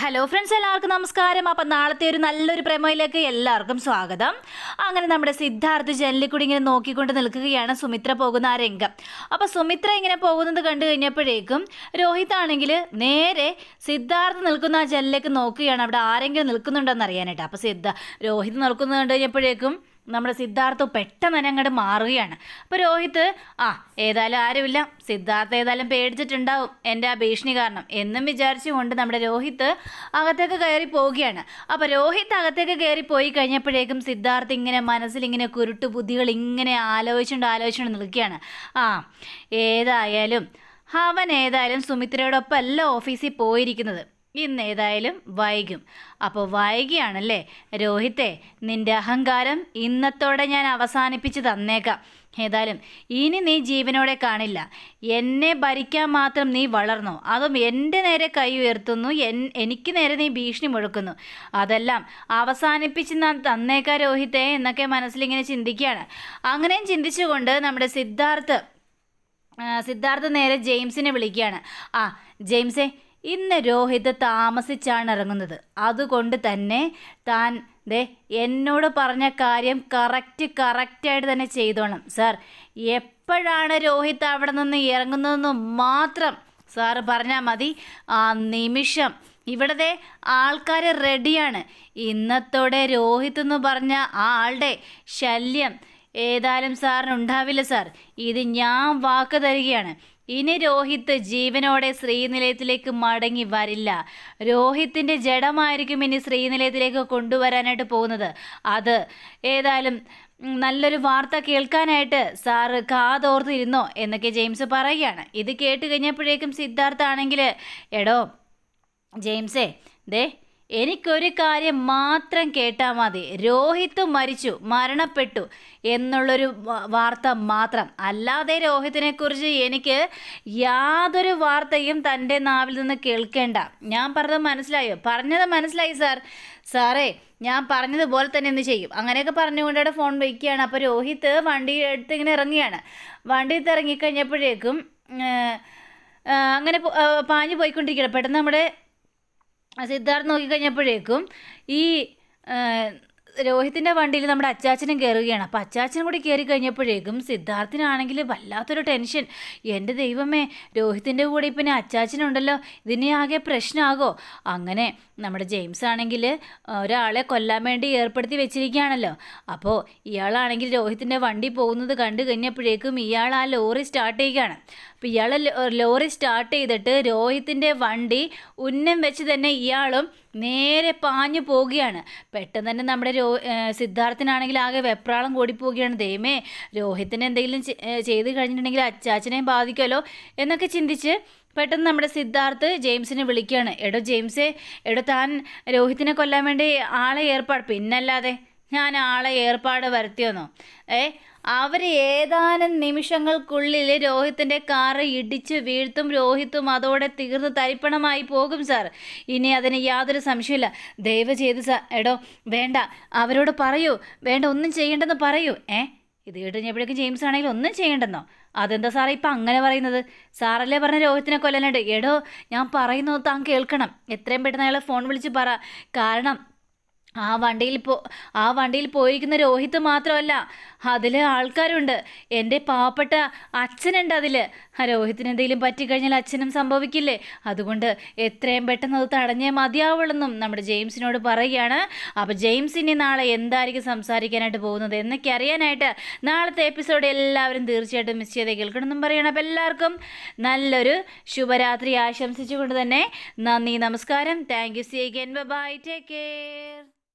hello friends എല്ലാവർക്കും നമസ്കാരം അപ്പം നാളത്തെ ഒരു നല്ലൊരു പ്രമോയിലേക്ക് എല്ലാവർക്കും സ്വാഗതം അങ്ങനെ നമ്മുടെ സിദ്ധാർത്ഥ് ജനലിക്കൂടി ഇങ്ങനെ നോക്കിക്കൊണ്ട് നിൽക്കുകയാണ് സുമിത്ര പോകുന്ന ആ രംഗം അപ്പം സുമിത്ര ഇങ്ങനെ പോകുന്നത് കണ്ടു കഴിഞ്ഞപ്പോഴേക്കും രോഹിത് ആണെങ്കിൽ നേരെ സിദ്ധാർത്ഥ് നിൽക്കുന്ന ആ ജനലിലേക്ക് നോക്കുകയാണ് അവിടെ ആരെങ്കിലും നിൽക്കുന്നുണ്ടോ എന്ന് അറിയാനായിട്ട് അപ്പം സിദ്ധ രോഹിത് നിൽക്കുന്നത് കണ്ടു കഴിഞ്ഞപ്പോഴേക്കും നമ്മുടെ സിദ്ധാർത്ഥ് പെട്ടെന്ന് തന്നെ അങ്ങോട്ട് മാറുകയാണ് അപ്പോൾ രോഹിത് ആ ഏതായാലും ആരുമില്ല സിദ്ധാർത്ഥ ഏതായാലും പേടിച്ചിട്ടുണ്ടാവും എൻ്റെ ആ ഭീഷണി കാരണം എന്നും വിചാരിച്ചുകൊണ്ട് നമ്മുടെ രോഹിത് അകത്തേക്ക് കയറി പോവുകയാണ് അപ്പോൾ രോഹിത് അകത്തേക്ക് കയറി പോയി കഴിഞ്ഞപ്പോഴേക്കും സിദ്ധാർത്ഥ് ഇങ്ങനെ മനസ്സിൽ ഇങ്ങനെ കുരുട്ടു ബുദ്ധികൾ ഇങ്ങനെ ആലോചിച്ചുകൊണ്ട് ആലോചിച്ചുകൊണ്ട് നിൽക്കുകയാണ് ആ ഏതായാലും അവൻ ഏതായാലും സുമിത്രയോടൊപ്പം അല്ല ഓഫീസിൽ പോയിരിക്കുന്നത് ഇന്ന് ഏതായാലും വൈകും അപ്പോൾ വൈകിയാണല്ലേ രോഹിത്തെ നിൻ്റെ അഹങ്കാരം ഇന്നത്തോടെ ഞാൻ അവസാനിപ്പിച്ച് തന്നേക്കാം ഏതായാലും ഇനി നീ ജീവനോടെ കാണില്ല എന്നെ ഭരിക്കാൻ മാത്രം നീ വളർന്നു അതും എൻ്റെ നേരെ കൈ ഉയർത്തുന്നു എൻ എനിക്ക് നേരെ നീ ഭീഷണി മുഴക്കുന്നു അതെല്ലാം അവസാനിപ്പിച്ച് ഞാൻ തന്നേക്കാം രോഹിത്തെ എന്നൊക്കെ മനസ്സിലിങ്ങനെ ചിന്തിക്കുകയാണ് അങ്ങനെയും ചിന്തിച്ചുകൊണ്ട് നമ്മുടെ സിദ്ധാർത്ഥ് സിദ്ധാർത്ഥ് നേരെ ജെയിംസിനെ വിളിക്കുകയാണ് ആ ജെയിംസേ ഇന്ന് രോഹിത് താമസിച്ചാണ് ഇറങ്ങുന്നത് അതുകൊണ്ട് തന്നെ താൻ ദേ എന്നോട് പറഞ്ഞ കാര്യം കറക്റ്റ് കറക്റ്റായിട്ട് തന്നെ ചെയ്തോണം സാർ എപ്പോഴാണ് രോഹിത് അവിടെ നിന്ന് ഇറങ്ങുന്നതെന്ന് മാത്രം സാറ് പറഞ്ഞാൽ മതി ആ നിമിഷം ഇവിടത്തെ ആൾക്കാർ റെഡിയാണ് ഇന്നത്തോടെ രോഹിത് എന്ന് പറഞ്ഞ ആ ആളുടെ ശല്യം ഏതായാലും സാറിന് ഉണ്ടാവില്ല സാർ ഇത് ഞാൻ വാക്ക് തരികയാണ് ഇനി രോഹിത്ത് ജീവനോടെ ശ്രീനിലയത്തിലേക്ക് മടങ്ങി വരില്ല രോഹിത്തിൻ്റെ ജഡമായിരിക്കും ഇനി ശ്രീനിലയത്തിലേക്ക് കൊണ്ടുവരാനായിട്ട് പോകുന്നത് അത് ഏതായാലും നല്ലൊരു വാർത്ത കേൾക്കാനായിട്ട് സാറ് കാതോർത്തിരുന്നോ എന്നൊക്കെ ജെയിംസ് പറയുകയാണ് ഇത് കേട്ട് കഴിഞ്ഞപ്പോഴേക്കും സിദ്ധാർത്ഥ ആണെങ്കിൽ എടോ ജെയിംസേ ദേ എനിക്കൊരു കാര്യം മാത്രം കേട്ടാൽ മതി രോഹിത്ത് മരിച്ചു മരണപ്പെട്ടു എന്നുള്ളൊരു വാർത്ത മാത്രം അല്ലാതെ രോഹിത്തിനെക്കുറിച്ച് എനിക്ക് യാതൊരു വാർത്തയും തൻ്റെ നാവിൽ നിന്ന് കേൾക്കേണ്ട ഞാൻ പറഞ്ഞത് മനസ്സിലായോ പറഞ്ഞത് മനസ്സിലായി സാർ സാറേ ഞാൻ പറഞ്ഞതുപോലെ തന്നെ ഇന്ന് ചെയ്യും അങ്ങനെയൊക്കെ പറഞ്ഞുകൊണ്ട് ഫോൺ വയ്ക്കുകയാണ് അപ്പോൾ രോഹിത്ത് വണ്ടി എടുത്ത് ഇങ്ങനെ ഇറങ്ങിയാണ് വണ്ടിയിൽ ഇറങ്ങിക്കഴിഞ്ഞപ്പോഴേക്കും അങ്ങനെ പാഞ്ഞു പോയിക്കൊണ്ടിരിക്കുകയാണ് പെട്ടെന്ന് നമ്മുടെ സിദ്ധാർത്ഥ് നോക്കിക്കഴിഞ്ഞപ്പോഴേക്കും ഈ രോഹിത്തിൻ്റെ വണ്ടിയിൽ നമ്മുടെ അച്ചാച്ചനും കയറുകയാണ് അപ്പോൾ അച്ചാച്ചനും കൂടി കയറി കഴിഞ്ഞപ്പോഴേക്കും സിദ്ധാർത്ഥിനാണെങ്കിൽ വല്ലാത്തൊരു ടെൻഷൻ എൻ്റെ ദൈവമേ രോഹിത്തിൻ്റെ കൂടെ ഇപ്പം അച്ചാച്ചനുണ്ടല്ലോ ഇതിനെ ആകെ പ്രശ്നമാകോ അങ്ങനെ നമ്മുടെ ജെയിംസ് ആണെങ്കിൽ ഒരാളെ കൊല്ലാൻ വേണ്ടി ഏർപ്പെടുത്തി വെച്ചിരിക്കുകയാണല്ലോ അപ്പോൾ ഇയാളാണെങ്കിൽ രോഹിത്തിൻ്റെ വണ്ടി പോകുന്നത് കണ്ടു കഴിഞ്ഞപ്പോഴേക്കും ഇയാൾ ആ ലോറി സ്റ്റാർട്ട് ചെയ്യുകയാണ് അപ്പോൾ ഇയാൾ ലോറി സ്റ്റാർട്ട് ചെയ്തിട്ട് രോഹിത്തിൻ്റെ വണ്ടി ഉന്നം വെച്ച് തന്നെ ഇയാളും നേരെ പാഞ്ഞു പോവുകയാണ് പെട്ടെന്ന് തന്നെ നമ്മുടെ രോ സിദ്ധാർത്ഥനാണെങ്കിൽ ആകെ വെപ്രാളം കൂടിപ്പോവുകയാണ് ദൈവമേ രോഹിത്തിന് എന്തെങ്കിലും ചെയ്ത് കഴിഞ്ഞിട്ടുണ്ടെങ്കിൽ അച്ചാച്ചനെയും ബാധിക്കുമല്ലോ എന്നൊക്കെ ചിന്തിച്ച് പെട്ടെന്ന് നമ്മുടെ സിദ്ധാർത്ഥ് ജെയിംസിനെ വിളിക്കുകയാണ് എടോ ജെയിംസ് എടോ താൻ രോഹിത്തിനെ കൊല്ലാൻ വേണ്ടി ആളെ ഏർപ്പാട് പിന്നല്ലാതെ ഞാൻ ആളെ ഏർപ്പാട് വരുത്തിയെന്നോ ഏ അവർ ഏതാനും നിമിഷങ്ങൾക്കുള്ളിൽ രോഹിത്തിൻ്റെ കാറ് ഇടിച്ച് വീഴ്ത്തും രോഹിത്തും അതോടെ തീർന്ന് തരിപ്പണമായി പോകും സാർ ഇനി അതിന് യാതൊരു സംശയമില്ല ദയവ് ചെയ്ത് സാർ എടോ വേണ്ട അവരോട് പറയൂ വേണ്ട ഒന്നും ചെയ്യേണ്ടെന്ന് പറയൂ ഏ ഇത് കേട്ട് കഴിഞ്ഞപ്പോഴേക്കും ജെയിംസ് ആണെങ്കിൽ ഒന്നും ചെയ്യേണ്ടെന്നോ അതെന്താ സാറേ ഇപ്പം അങ്ങനെ പറയുന്നത് സാറല്ലേ പറഞ്ഞ രോഹിത്തിനെ കൊല്ലാനുണ്ട് എടോ ഞാൻ പറയുന്നത് താൻ കേൾക്കണം എത്രയും പെട്ടെന്ന് അയാളെ ഫോൺ വിളിച്ച് പറ കാരണം ആ വണ്ടിയിൽ പോ ആ വണ്ടിയിൽ പോയിരിക്കുന്ന രോഹിത് മാത്രമല്ല അതിൽ ആൾക്കാരുണ്ട് എൻ്റെ പാവപ്പെട്ട അച്ഛനുണ്ട് അതിൽ ആ രോഹിത്തിന് എന്തെങ്കിലും പറ്റിക്കഴിഞ്ഞാൽ അച്ഛനും സംഭവിക്കില്ലേ അതുകൊണ്ട് എത്രയും പെട്ടെന്ന് അത് തടഞ്ഞേ മതിയാവുള്ളെന്നും നമ്മുടെ ജെയിംസിനോട് പറയുകയാണ് അപ്പോൾ ജെയിംസ് ഇനി നാളെ എന്തായിരിക്കും സംസാരിക്കാനായിട്ട് പോകുന്നത് എന്നൊക്കെ അറിയാനായിട്ട് നാളത്തെ എപ്പിസോഡ് എല്ലാവരും തീർച്ചയായിട്ടും മിസ് ചെയ്തേ കേൾക്കണമെന്നും പറയണം അപ്പോൾ എല്ലാവർക്കും നല്ലൊരു ശുഭരാത്രി ആശംസിച്ചുകൊണ്ട് തന്നെ നന്ദി നമസ്കാരം thank you see again bye take care